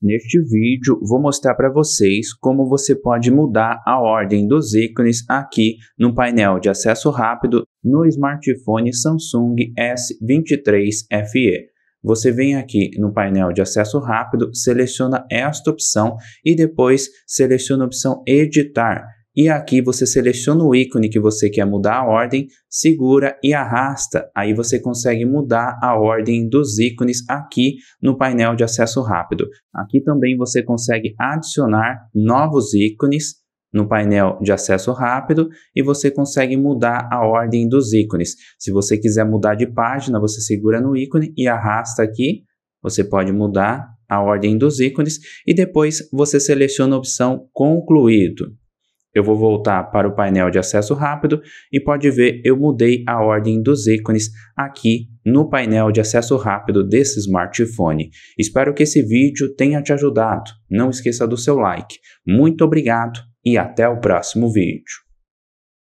Neste vídeo, vou mostrar para vocês como você pode mudar a ordem dos ícones aqui no painel de acesso rápido no smartphone Samsung S23 FE. Você vem aqui no painel de acesso rápido, seleciona esta opção e depois seleciona a opção Editar e aqui você seleciona o ícone que você quer mudar a ordem, segura e arrasta. Aí você consegue mudar a ordem dos ícones aqui no painel de acesso rápido. Aqui também você consegue adicionar novos ícones no painel de acesso rápido e você consegue mudar a ordem dos ícones. Se você quiser mudar de página, você segura no ícone e arrasta aqui. Você pode mudar a ordem dos ícones e depois você seleciona a opção concluído. Eu vou voltar para o painel de acesso rápido e pode ver eu mudei a ordem dos ícones aqui no painel de acesso rápido desse smartphone. Espero que esse vídeo tenha te ajudado. Não esqueça do seu like. Muito obrigado e até o próximo vídeo.